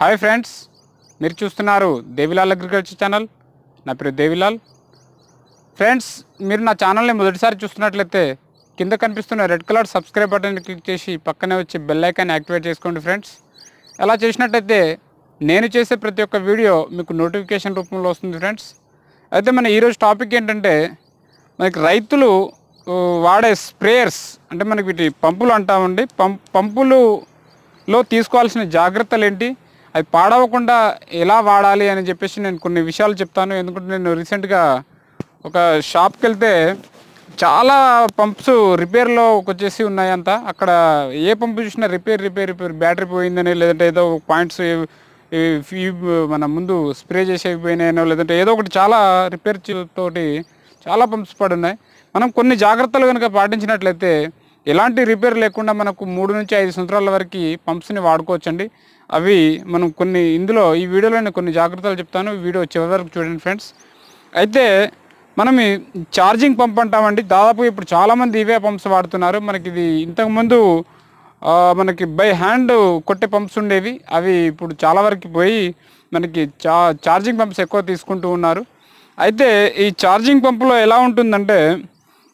hi friends మీరు చూస్తున్నారు Devilal agriculture channel నా పేరు దేవిలాల్ ఫ్రెండ్స్ మీరు నా ఛానల్ని మొదటిసారి చూస్తున్నట్లయితే కింద కనిపిస్తున్న red colour subscribe button click చేసి పక్కనే వచ్చి బెల్ ఐకాన్ యాక్టివేట్ చేసుకోండి ఫ్రెండ్స్ ఎలా చేసినట్లయితే నేను చేసే ప్రతి ఒక్క వీడియో మీకు నోటిఫికేషన్ రూపంలో వస్తుంది ఫ్రెండ్స్ అయితే మన ఈరోజు టాపిక్ ఏంటంటే మనకి రైతులు వాడే స్ప్రేయర్స్ అంటే మనకి వీటి పంపులు అంటామండి లో తీసుకోవాల్సిన జాగ్రత్తలు ఏంటి అవి పాడవకుండా ఎలా వాడాలి అని చెప్పేసి నేను కొన్ని విషయాలు చెప్తాను ఎందుకంటే నేను రీసెంట్గా ఒక షాప్కి వెళ్తే చాలా పంప్స్ రిపేర్లో వచ్చేసి ఉన్నాయంతా అక్కడ ఏ పంప్ చూసినా రిపేర్ రిపేర్ రిపేర్ బ్యాటరీ పోయిందని లేదంటే ఏదో పాయింట్స్ మన ముందు స్ప్రే చేసేవి పోయినాయనో లేదంటే ఏదో ఒకటి చాలా రిపేర్ తోటి చాలా పంప్స్ పడున్నాయి మనం కొన్ని జాగ్రత్తలు కనుక పాటించినట్లయితే ఎలాంటి రిపేర్ లేకుండా మనకు మూడు నుంచి ఐదు సంవత్సరాల వరకు పంప్స్ని వాడుకోవచ్చండి అవి మనం కొన్ని ఇందులో ఈ వీడియోలోనే కొన్ని జాగ్రత్తలు చెప్తాను వీడియో చివరి వరకు చూడండి ఫ్రెండ్స్ అయితే మనం ఛార్జింగ్ పంప్ అంటామండి దాదాపు ఇప్పుడు చాలామంది ఇవే పంప్స్ వాడుతున్నారు మనకి ఇది ఇంతకుముందు మనకి బై హ్యాండ్ కొట్టే పంప్స్ ఉండేవి అవి ఇప్పుడు చాలా వరకు పోయి మనకి చా ఛార్జింగ్ పంప్స్ ఎక్కువ తీసుకుంటూ ఉన్నారు అయితే ఈ ఛార్జింగ్ పంపులో ఎలా ఉంటుందంటే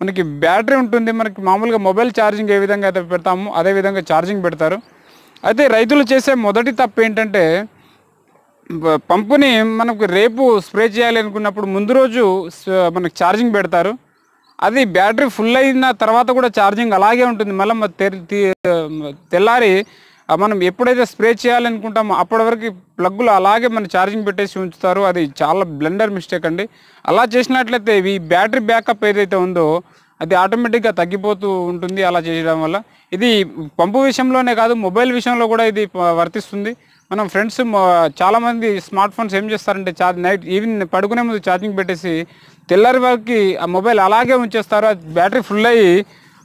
మనకి బ్యాటరీ ఉంటుంది మనకి మామూలుగా మొబైల్ ఛార్జింగ్ ఏ విధంగా అయితే పెడతామో అదేవిధంగా ఛార్జింగ్ పెడతారు అయితే రైతులు చేసే మొదటి తప్పు ఏంటంటే పంపుని మనకు రేపు స్ప్రే చేయాలి అనుకున్నప్పుడు ముందు రోజు మనకు ఛార్జింగ్ పెడతారు అది బ్యాటరీ ఫుల్ అయిన తర్వాత కూడా ఛార్జింగ్ అలాగే ఉంటుంది మళ్ళీ తెల్లారి మనం ఎప్పుడైతే స్ప్రే చేయాలనుకుంటామో అప్పటి వరకు ప్లగ్గులు అలాగే మనం ఛార్జింగ్ పెట్టేసి ఉంచుతారు అది చాలా బ్లెండర్ మిస్టేక్ అండి అలా చేసినట్లయితే ఈ బ్యాటరీ బ్యాకప్ ఏదైతే ఉందో అది ఆటోమేటిక్గా తగ్గిపోతూ ఉంటుంది అలా చేయడం వల్ల ఇది పంపు విషయంలోనే కాదు మొబైల్ విషయంలో కూడా ఇది వర్తిస్తుంది మనం ఫ్రెండ్స్ చాలామంది స్మార్ట్ ఫోన్స్ ఏం చేస్తారంటే చార్జ్ నైట్ ఈవినింగ్ పడుకునే ముందు ఛార్జింగ్ పెట్టేసి తెల్లారి వారికి ఆ మొబైల్ అలాగే ఉంచేస్తారు బ్యాటరీ ఫుల్ అయ్యి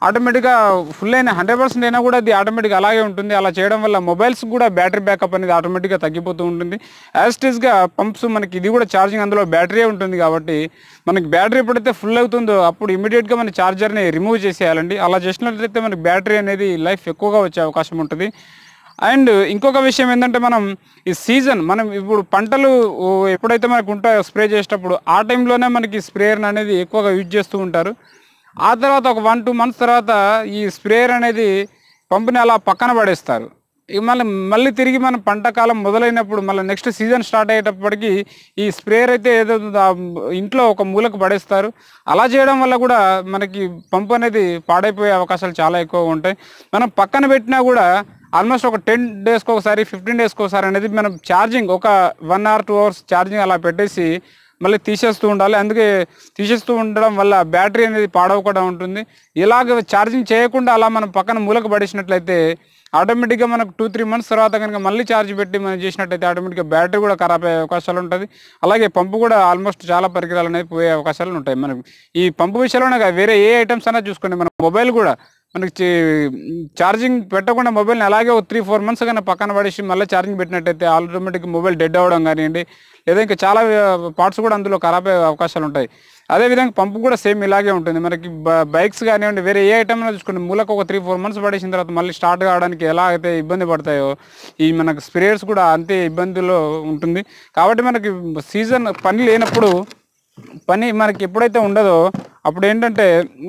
ఆటోమేటిక్గా ఫుల్ అయినా హండ్రెడ్ పర్సెంట్ అయినా కూడా అది ఆటోమేటిక్గా అలాగే ఉంటుంది అలా చేయడం వల్ల మొబైల్స్ కూడా బ్యాటరీ బ్యాకప్ అనేది ఆటోమేటిక్గా తగ్గిపోతూ ఉంటుంది యాస్టేజ్గా పంప్స్ మనకి ఇది కూడా ఛార్జింగ్ అందులో బ్యాటరీ ఉంటుంది కాబట్టి మనకి బ్యాటరీ ఎప్పుడైతే ఫుల్ అవుతుందో అప్పుడు ఇమీడియట్గా మన ఛార్జర్ని రిమూవ్ చేసేయాలండి అలా చేసినట్లయితే మనకి బ్యాటరీ అనేది లైఫ్ ఎక్కువగా వచ్చే అవకాశం ఉంటుంది అండ్ ఇంకొక విషయం ఏంటంటే మనం ఈ సీజన్ మనం ఇప్పుడు పంటలు ఎప్పుడైతే మనకు ఉంటాయో స్ప్రే చేసేటప్పుడు ఆ టైంలోనే మనకి స్ప్రేయర్ అనేది ఎక్కువగా యూజ్ చేస్తూ ఉంటారు ఆ తర్వాత ఒక వన్ టూ మంత్స్ తర్వాత ఈ స్ప్రేయర్ అనేది పంపుని అలా పక్కన పడేస్తారు ఇక మళ్ళీ మళ్ళీ తిరిగి మన పంట కాలం మొదలైనప్పుడు మళ్ళీ నెక్స్ట్ సీజన్ స్టార్ట్ అయ్యేటప్పటికి ఈ స్ప్రేయర్ అయితే ఏదో ఇంట్లో ఒక మూలకు పడేస్తారు అలా చేయడం వల్ల కూడా మనకి పంపు అనేది పాడైపోయే అవకాశాలు చాలా ఎక్కువగా ఉంటాయి మనం పక్కన పెట్టినా కూడా ఆల్మోస్ట్ ఒక టెన్ డేస్కి ఒకసారి ఫిఫ్టీన్ డేస్కి ఒకసారి అనేది మనం ఛార్జింగ్ ఒక one hour two hours charging అలా పెట్టేసి మళ్ళీ తీసేస్తూ ఉండాలి అందుకే తీసేస్తూ ఉండడం వల్ల బ్యాటరీ అనేది పాడవకుండా ఉంటుంది ఇలాగ ఛార్జింగ్ చేయకుండా అలా మనం పక్కన మూలక పడేసినట్లయితే ఆటోమేటిక్గా మనకు టూ త్రీ మంత్స్ తర్వాత కనుక మళ్ళీ ఛార్జ్ పెట్టి మనం చేసినట్టయితే ఆటోమేటిక్గా బ్యాటరీ కూడా ఖరాబ్ అయ్యే అవకాశాలు ఉంటుంది అలాగే పంపు కూడా ఆల్మోస్ట్ చాలా పరికరాలు అనేది పోయే అవకాశాలు ఉంటాయి మనకు ఈ పంపు విషయంలోనే వేరే ఏ ఐటమ్స్ అయినా చూసుకోండి మన మొబైల్ కూడా మనకి ఛార్జింగ్ పెట్టకుండా మొబైల్ని అలాగే ఒక త్రీ ఫోర్ మంత్స్ కానీ పక్కన పడేసి మళ్ళీ ఛార్జింగ్ పెట్టినట్టయితే ఆటోమేటిక్గా మొబైల్ డెడ్ అవ్వడం కానివ్వండి లేదా ఇంకా చాలా పార్ట్స్ కూడా అందులో ఖరాబ్ అయ్యే అవకాశాలు ఉంటాయి అదేవిధంగా పంపు కూడా సేమ్ ఇలాగే ఉంటుంది మనకి బైక్స్ కానివ్వండి వేరే ఏ ఐటమ్ చూసుకోండి మూలకు ఒక త్రీ ఫోర్ మంత్స్ పడేసిన తర్వాత మళ్ళీ స్టార్ట్ కావడానికి ఎలా అయితే ఇబ్బంది పడతాయో ఈ మనకు స్ప్రేయర్స్ కూడా అంతే ఇబ్బందిలో ఉంటుంది కాబట్టి మనకి సీజన్ పని లేనప్పుడు పని మనకి ఎప్పుడైతే ఉండదో అప్పుడు ఏంటంటే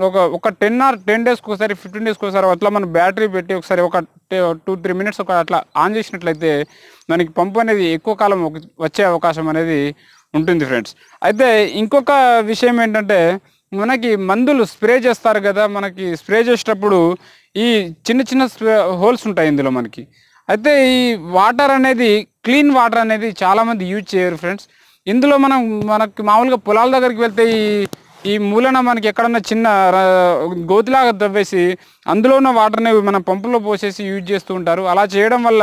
ఒక ఒక టెన్ ఆర్ టెన్ డేస్కి ఒకసారి ఫిఫ్టీన్ డేస్కి ఒకసారి అట్లా మనం బ్యాటరీ పెట్టి ఒకసారి ఒక టూ త్రీ మినిట్స్ ఒక అట్లా ఆన్ చేసినట్లయితే మనకి పంపు అనేది ఎక్కువ కాలం వచ్చే అవకాశం అనేది ఉంటుంది ఫ్రెండ్స్ అయితే ఇంకొక విషయం ఏంటంటే మనకి మందులు స్ప్రే చేస్తారు కదా మనకి స్ప్రే చేసేటప్పుడు ఈ చిన్న చిన్న హోల్స్ ఉంటాయి ఇందులో మనకి అయితే ఈ వాటర్ అనేది క్లీన్ వాటర్ అనేది చాలామంది యూజ్ చేయరు ఫ్రెండ్స్ ఇందులో మనం మనకి మామూలుగా పొలాల దగ్గరికి వెళ్తే ఈ ఈ మూలన మనకి ఎక్కడన్నా చిన్న గోతిలాగా తవ్వేసి అందులో ఉన్న వాటర్ని మనం పంపులో పోసేసి యూజ్ చేస్తూ ఉంటారు అలా చేయడం వల్ల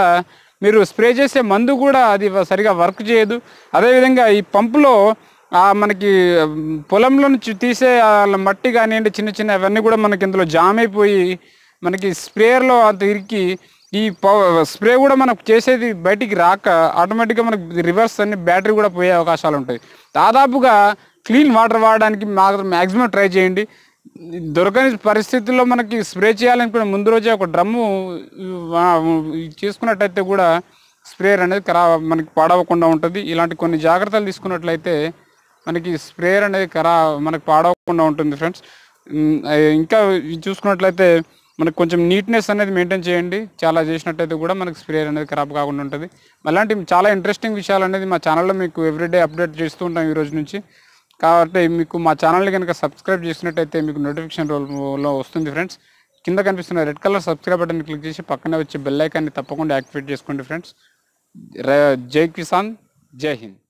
మీరు స్ప్రే చేసే మందు కూడా అది సరిగా వర్క్ చేయదు అదేవిధంగా ఈ పంపులో మనకి పొలంలో నుంచి తీసే మట్టి కానివ్వండి చిన్న చిన్న అవన్నీ కూడా మనకి ఇందులో జామ్ అయిపోయి మనకి స్ప్రేయర్లో అంత ఇరికి ఈ స్ప్రే కూడా మనకు చేసేది బయటికి రాక ఆటోమేటిక్గా మనకు రివర్స్ అన్ని బ్యాటరీ కూడా పోయే అవకాశాలు ఉంటాయి దాదాపుగా క్లీన్ వాటర్ వాడడానికి మాత్రం మ్యాక్సిమం ట్రై చేయండి దొరకని పరిస్థితుల్లో మనకి స్ప్రే చేయాలనుకున్న ముందు రోజే ఒక డ్రమ్ము చేసుకున్నట్టయితే కూడా స్ప్రేయర్ అనేది ఖరా మనకి పాడవకుండా ఉంటుంది ఇలాంటి కొన్ని జాగ్రత్తలు తీసుకున్నట్లయితే మనకి స్ప్రేయర్ అనేది ఖరా మనకి పాడవకుండా ఉంటుంది ఫ్రెండ్స్ ఇంకా చూసుకున్నట్లయితే మనకు కొంచెం నీట్నెస్ అనేది మెయింటైన్ చేయండి చాలా చేసినట్టయితే కూడా మనకు స్ప్రే అనేది ఖరాబ్ కాకుండా ఉంటుంది అలాంటి చాలా ఇంట్రెస్టింగ్ విషయాలు అనేది మా ఛానల్లో మీకు ఎవ్రీడే అప్డేట్ చేస్తూ ఉంటాం ఈ రోజు నుంచి కాబట్టి మీకు మా ఛానల్ని కనుక సబ్స్క్రైబ్ చేసినట్టయితే మీకు నోటిఫికేషన్ రోల్లో వస్తుంది ఫ్రెండ్స్ కింద కనిపిస్తున్న red colour subscribe button click చేసి పక్కనే వచ్చే బెల్లైకాన్ని తప్పకుండా యాక్టివేట్ చేసుకోండి ఫ్రెండ్స్ జై కిసాన్ జై హింద్